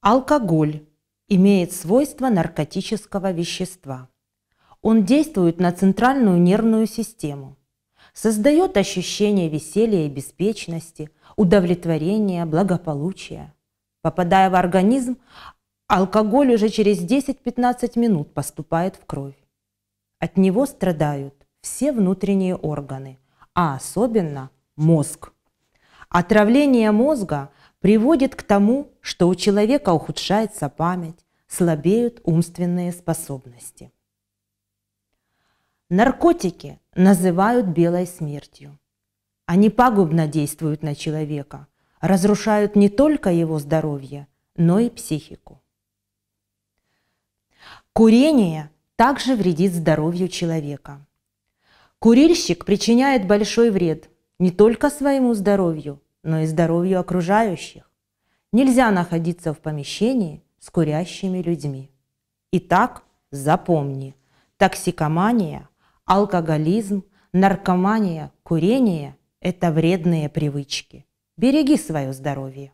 Алкоголь имеет свойство наркотического вещества. Он действует на центральную нервную систему, создает ощущение веселья и беспечности, удовлетворения, благополучия. Попадая в организм, алкоголь уже через 10-15 минут поступает в кровь. От него страдают все внутренние органы, а особенно мозг. Отравление мозга приводит к тому, что у человека ухудшается память, слабеют умственные способности. Наркотики называют белой смертью. Они пагубно действуют на человека, разрушают не только его здоровье, но и психику. Курение также вредит здоровью человека. Курильщик причиняет большой вред не только своему здоровью, но и здоровью окружающих. Нельзя находиться в помещении с курящими людьми. Итак, запомни, токсикомания, алкоголизм, наркомания, курение – это вредные привычки. Береги свое здоровье.